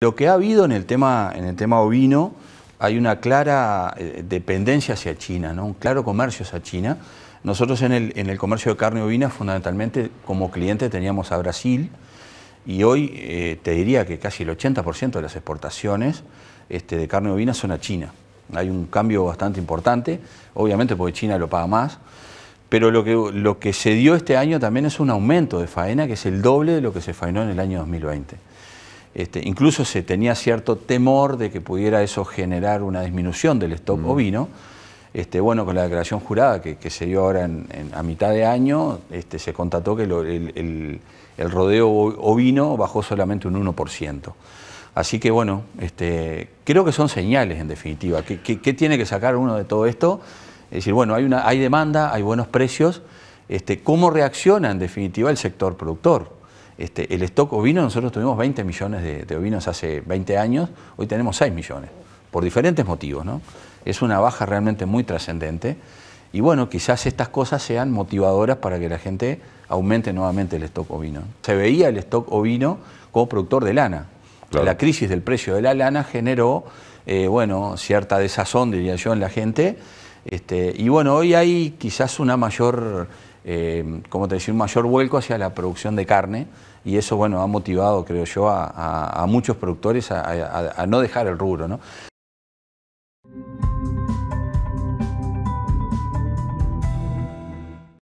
Lo que ha habido en el tema, en el tema ovino, hay una clara eh, dependencia hacia China, un claro comercio hacia China. Nosotros en el, comercio de carne ovina, fundamentalmente como cliente teníamos a Brasil y hoy eh, te diría que casi el 80% de las exportaciones este, de carne ovina son a China. Hay un cambio bastante importante, obviamente porque China lo paga más, pero lo que, lo que se dio este año también es un aumento de faena que es el doble de lo que se faenó en el año 2020. Este, incluso se tenía cierto temor de que pudiera eso generar una disminución del stock mm. ovino. Este, bueno, con la declaración jurada que, se dio ahora a mitad de año, este, se contató que el, rodeo ovino bajó solamente un 1%. Así que bueno, este, creo que son señales en definitiva. ¿Qué, tiene que sacar uno de todo esto? Es decir, bueno, hay demanda, hay buenos precios. Este, ¿Cómo reacciona en definitiva el sector productor? Este, el stock ovino, nosotros tuvimos 20 millones de, ovinos hace 20 años, hoy tenemos 6 millones, por diferentes motivos. ¿no? Es una baja realmente muy trascendente y bueno, quizás estas cosas sean motivadoras para que la gente aumente nuevamente el stock ovino. Se veía el stock ovino como productor de lana. La crisis del precio de la lana generó, eh, bueno, cierta desazón, diría yo, en la gente este, y bueno, hoy hay quizás una mayor, eh, te decir? un mayor vuelco hacia la producción de carne y eso bueno, ha motivado, creo yo, a, muchos productores a, no dejar el rubro.